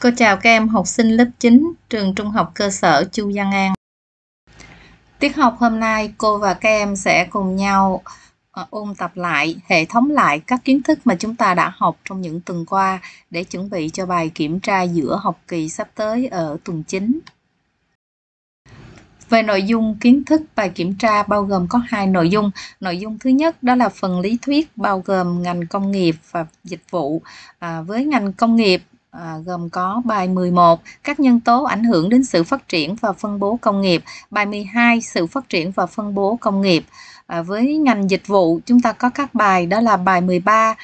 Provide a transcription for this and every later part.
Cô chào các em học sinh lớp 9 trường trung học cơ sở Chu Văn An. Tiết học hôm nay cô và các em sẽ cùng nhau ờ, ôn tập lại, hệ thống lại các kiến thức mà chúng ta đã học trong những tuần qua để chuẩn bị cho bài kiểm tra giữa học kỳ sắp tới ở tuần 9. Về nội dung kiến thức bài kiểm tra bao gồm có hai nội dung. Nội dung thứ nhất đó là phần lý thuyết bao gồm ngành công nghiệp và dịch vụ. À, với ngành công nghiệp À, gồm có bài 11 các nhân tố ảnh hưởng đến sự phát triển và phân bố công nghiệp, bài 12 sự phát triển và phân bố công nghiệp. À, với ngành dịch vụ chúng ta có các bài đó là bài 13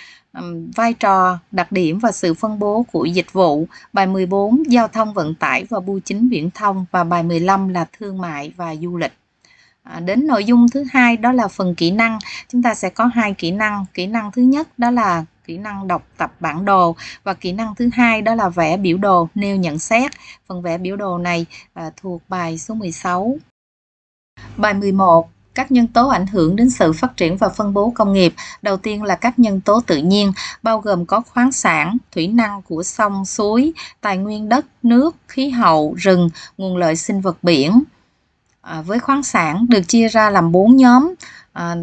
vai trò, đặc điểm và sự phân bố của dịch vụ, bài 14 giao thông vận tải và bưu chính viễn thông và bài 15 là thương mại và du lịch. À, đến nội dung thứ hai đó là phần kỹ năng chúng ta sẽ có hai kỹ năng kỹ năng thứ nhất đó là kỹ năng đọc tập bản đồ và kỹ năng thứ hai đó là vẽ biểu đồ nêu nhận xét phần vẽ biểu đồ này à, thuộc bài số 16 bài 11 các nhân tố ảnh hưởng đến sự phát triển và phân bố công nghiệp đầu tiên là các nhân tố tự nhiên bao gồm có khoáng sản thủy năng của sông suối tài nguyên đất nước khí hậu rừng nguồn lợi sinh vật biển à, với khoáng sản được chia ra làm bốn nhóm à,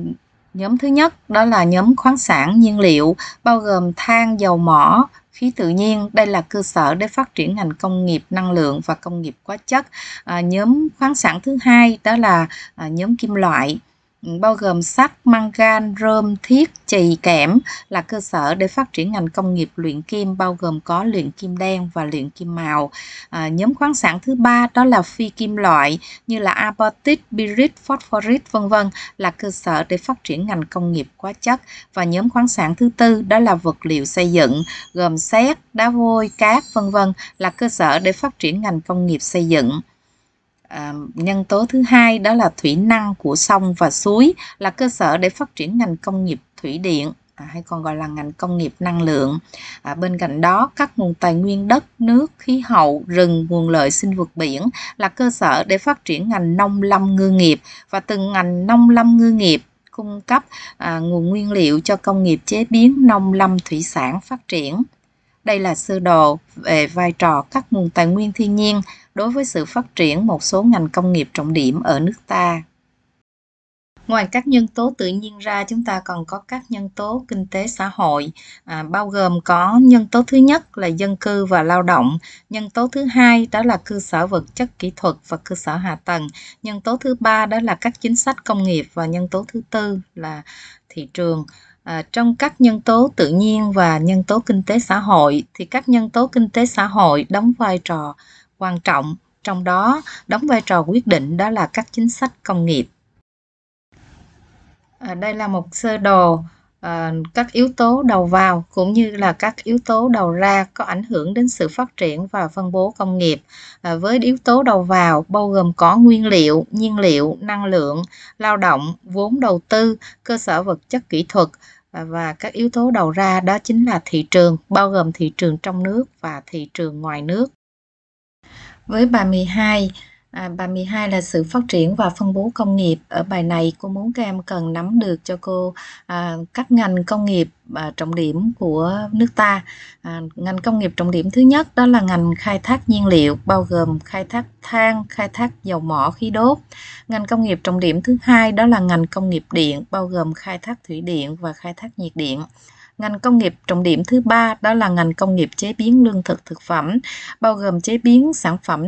Nhóm thứ nhất đó là nhóm khoáng sản nhiên liệu bao gồm than, dầu mỏ, khí tự nhiên đây là cơ sở để phát triển ngành công nghiệp năng lượng và công nghiệp hóa chất à, nhóm khoáng sản thứ hai đó là à, nhóm kim loại bao gồm sắt, mangan, rơm, thiết, chì, kẽm là cơ sở để phát triển ngành công nghiệp luyện kim bao gồm có luyện kim đen và luyện kim màu. À, nhóm khoáng sản thứ ba đó là phi kim loại như là apatit, pyrit, phosphoric vân vân là cơ sở để phát triển ngành công nghiệp hóa chất và nhóm khoáng sản thứ tư đó là vật liệu xây dựng gồm sét, đá vôi, cát vân vân là cơ sở để phát triển ngành công nghiệp xây dựng. À, nhân tố thứ hai đó là thủy năng của sông và suối là cơ sở để phát triển ngành công nghiệp thủy điện à, hay còn gọi là ngành công nghiệp năng lượng à, bên cạnh đó các nguồn tài nguyên đất nước khí hậu rừng nguồn lợi sinh vật biển là cơ sở để phát triển ngành nông lâm ngư nghiệp và từng ngành nông lâm ngư nghiệp cung cấp à, nguồn nguyên liệu cho công nghiệp chế biến nông lâm thủy sản phát triển đây là sơ đồ về vai trò các nguồn tài nguyên thiên nhiên đối với sự phát triển một số ngành công nghiệp trọng điểm ở nước ta. Ngoài các nhân tố tự nhiên ra, chúng ta còn có các nhân tố kinh tế xã hội, à, bao gồm có nhân tố thứ nhất là dân cư và lao động, nhân tố thứ hai đó là cơ sở vật chất kỹ thuật và cơ sở hạ tầng, nhân tố thứ ba đó là các chính sách công nghiệp và nhân tố thứ tư là thị trường. À, trong các nhân tố tự nhiên và nhân tố kinh tế xã hội thì các nhân tố kinh tế xã hội đóng vai trò quan trọng trong đó đóng vai trò quyết định đó là các chính sách công nghiệp à, đây là một sơ đồ à, các yếu tố đầu vào cũng như là các yếu tố đầu ra có ảnh hưởng đến sự phát triển và phân bố công nghiệp à, với yếu tố đầu vào bao gồm có nguyên liệu nhiên liệu năng lượng lao động vốn đầu tư cơ sở vật chất kỹ thuật và các yếu tố đầu ra đó chính là thị trường bao gồm thị trường trong nước và thị trường ngoài nước với bài 12 À, bài 12 là sự phát triển và phân bố công nghiệp. Ở bài này cô muốn các em cần nắm được cho cô à, các ngành công nghiệp à, trọng điểm của nước ta. À, ngành công nghiệp trọng điểm thứ nhất đó là ngành khai thác nhiên liệu bao gồm khai thác than, khai thác dầu mỏ khí đốt. Ngành công nghiệp trọng điểm thứ hai đó là ngành công nghiệp điện bao gồm khai thác thủy điện và khai thác nhiệt điện. Ngành công nghiệp trọng điểm thứ ba đó là ngành công nghiệp chế biến lương thực thực phẩm, bao gồm chế biến sản phẩm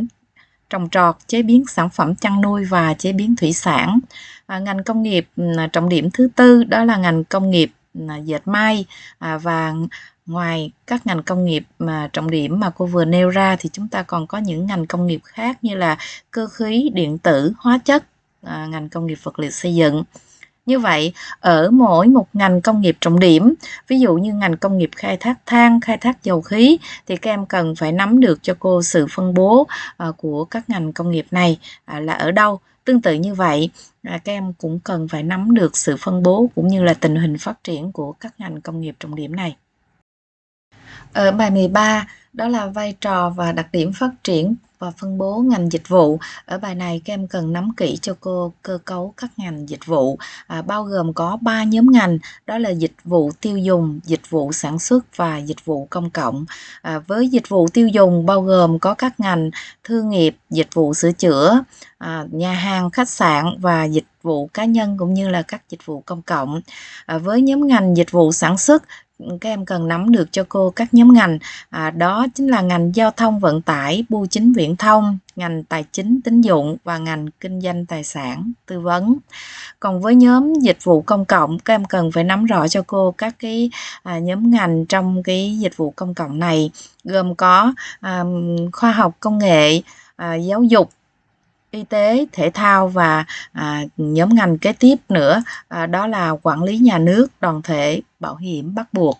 trồng trọt, chế biến sản phẩm chăn nuôi và chế biến thủy sản. À, ngành công nghiệp ừ, trọng điểm thứ tư đó là ngành công nghiệp dệt may à, và ngoài các ngành công nghiệp mà trọng điểm mà cô vừa nêu ra thì chúng ta còn có những ngành công nghiệp khác như là cơ khí, điện tử, hóa chất, à, ngành công nghiệp vật liệu xây dựng. Như vậy, ở mỗi một ngành công nghiệp trọng điểm, ví dụ như ngành công nghiệp khai thác than, khai thác dầu khí, thì các em cần phải nắm được cho cô sự phân bố ờ, của các ngành công nghiệp này à, là ở đâu. Tương tự như vậy, à, các em cũng cần phải nắm được sự phân bố cũng như là tình hình phát triển của các ngành công nghiệp trọng điểm này. Ở bài 13 đó là vai trò và đặc điểm phát triển và phân bố ngành dịch vụ. Ở bài này các em cần nắm kỹ cho cô cơ cấu các ngành dịch vụ à, bao gồm có 3 nhóm ngành đó là dịch vụ tiêu dùng, dịch vụ sản xuất và dịch vụ công cộng. À, với dịch vụ tiêu dùng bao gồm có các ngành thương nghiệp, dịch vụ sửa chữa, à, nhà hàng, khách sạn và dịch vụ cá nhân cũng như là các dịch vụ công cộng. À, với nhóm ngành dịch vụ sản xuất các em cần nắm được cho cô các nhóm ngành à, đó chính là ngành giao thông vận tải bưu chính viễn thông ngành tài chính tín dụng và ngành kinh doanh tài sản tư vấn còn với nhóm dịch vụ công cộng các em cần phải nắm rõ cho cô các cái à, nhóm ngành trong cái dịch vụ công cộng này gồm có à, khoa học công nghệ à, giáo dục y tế thể thao và à, nhóm ngành kế tiếp nữa à, đó là quản lý nhà nước đoàn thể bảo hiểm bắt buộc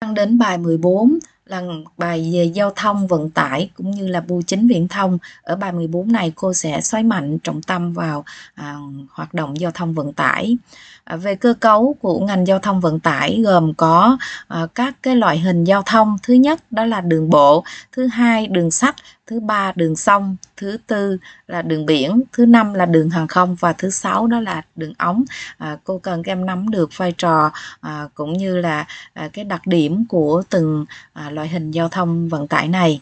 sang đến bài 14 là bài về giao thông vận tải cũng như là bưu chính viễn thông. Ở bài 14 này cô sẽ xoáy mạnh trọng tâm vào à, hoạt động giao thông vận tải. À, về cơ cấu của ngành giao thông vận tải gồm có à, các cái loại hình giao thông. Thứ nhất đó là đường bộ, thứ hai đường sắt, thứ ba đường sông, thứ tư là đường biển, thứ năm là đường hàng không và thứ sáu đó là đường ống. À, cô cần các em nắm được vai trò à, cũng như là à, cái đặc điểm của từng à, loại loại hình giao thông vận tải này.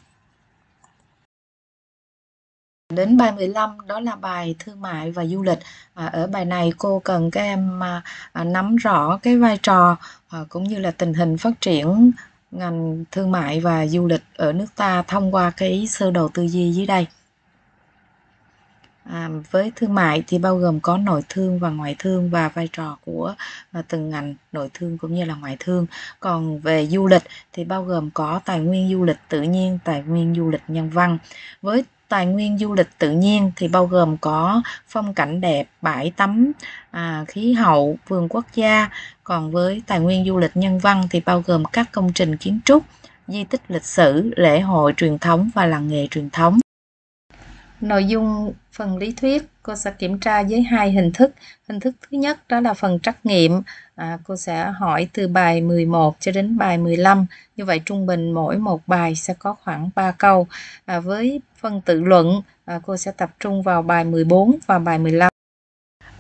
Đến bài 15 đó là bài thương mại và du lịch. À, ở bài này cô cần các em à, à, nắm rõ cái vai trò cũng như là tình hình phát triển ngành thương mại và du lịch ở nước ta thông qua cái sơ đồ tư duy dưới đây à, với thương mại thì bao gồm có nội thương và ngoại thương và vai trò của à, từng ngành nội thương cũng như là ngoại thương còn về du lịch thì bao gồm có tài nguyên du lịch tự nhiên tài nguyên du lịch nhân văn với tài nguyên du lịch tự nhiên thì bao gồm có phong cảnh đẹp, bãi tắm, à, khí hậu, vườn quốc gia. Còn với tài nguyên du lịch nhân văn thì bao gồm các công trình kiến trúc, di tích lịch sử, lễ hội truyền thống và làng nghề truyền thống. Nội dung Phần lý thuyết, cô sẽ kiểm tra với hai hình thức. Hình thức thứ nhất đó là phần trắc nghiệm. À, cô sẽ hỏi từ bài 11 cho đến bài 15. Như vậy trung bình mỗi một bài sẽ có khoảng 3 câu. À, với phần tự luận, à, cô sẽ tập trung vào bài 14 và bài 15.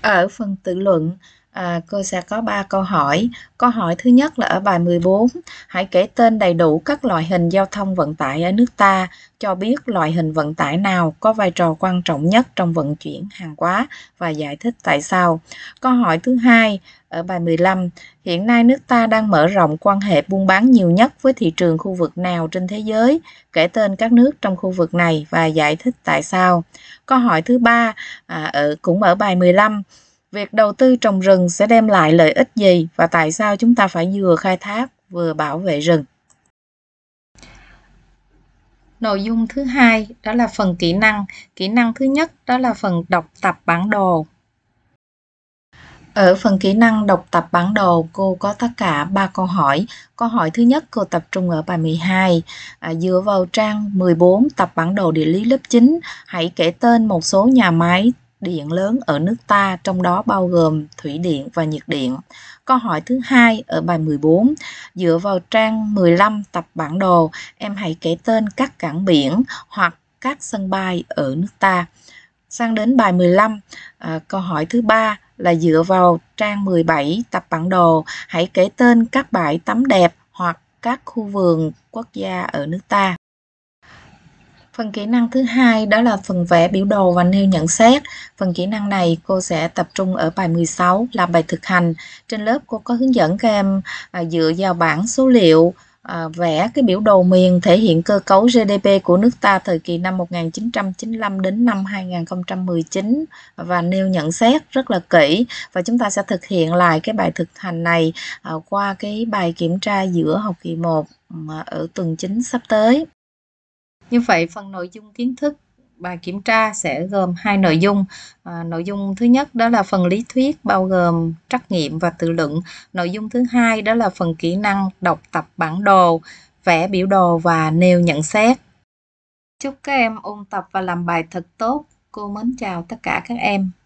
Ở phần tự luận, À, cô sẽ có 3 câu hỏi. Câu hỏi thứ nhất là ở bài 14, hãy kể tên đầy đủ các loại hình giao thông vận tải ở nước ta, cho biết loại hình vận tải nào có vai trò quan trọng nhất trong vận chuyển hàng hóa và giải thích tại sao. Câu hỏi thứ hai ở bài 15, hiện nay nước ta đang mở rộng quan hệ buôn bán nhiều nhất với thị trường khu vực nào trên thế giới? Kể tên các nước trong khu vực này và giải thích tại sao. Câu hỏi thứ ba à, ở cũng ở bài 15 việc đầu tư trồng rừng sẽ đem lại lợi ích gì và tại sao chúng ta phải vừa khai thác vừa bảo vệ rừng nội dung thứ hai đó là phần kỹ năng kỹ năng thứ nhất đó là phần đọc tập bản đồ ở phần kỹ năng đọc tập bản đồ, cô có tất cả 3 câu hỏi. Câu hỏi thứ nhất cô tập trung ở bài 12, à, dựa vào trang 14 tập bản đồ địa lý lớp 9, hãy kể tên một số nhà máy điện lớn ở nước ta, trong đó bao gồm thủy điện và nhiệt điện. Câu hỏi thứ hai ở bài 14, dựa vào trang 15 tập bản đồ, em hãy kể tên các cảng biển hoặc các sân bay ở nước ta. Sang đến bài 15, à, câu hỏi thứ ba là dựa vào trang 17 tập bản đồ, hãy kể tên các bãi tắm đẹp hoặc các khu vườn quốc gia ở nước ta. Phần kỹ năng thứ hai đó là phần vẽ biểu đồ và nêu nhận xét. Phần kỹ năng này cô sẽ tập trung ở bài 16 làm bài thực hành. Trên lớp cô có hướng dẫn các em à, dựa vào bảng số liệu à, vẽ cái biểu đồ miền thể hiện cơ cấu GDP của nước ta thời kỳ năm 1995 đến năm 2019 và nêu nhận xét rất là kỹ và chúng ta sẽ thực hiện lại cái bài thực hành này à, qua cái bài kiểm tra giữa học kỳ 1 ở tuần chính sắp tới. Như vậy phần nội dung kiến thức bài kiểm tra sẽ gồm hai nội dung. À, nội dung thứ nhất đó là phần lý thuyết bao gồm trắc nghiệm và tự luận. Nội dung thứ hai đó là phần kỹ năng đọc tập bản đồ, vẽ biểu đồ và nêu nhận xét. Chúc các em ôn tập và làm bài thật tốt. Cô mến chào tất cả các em.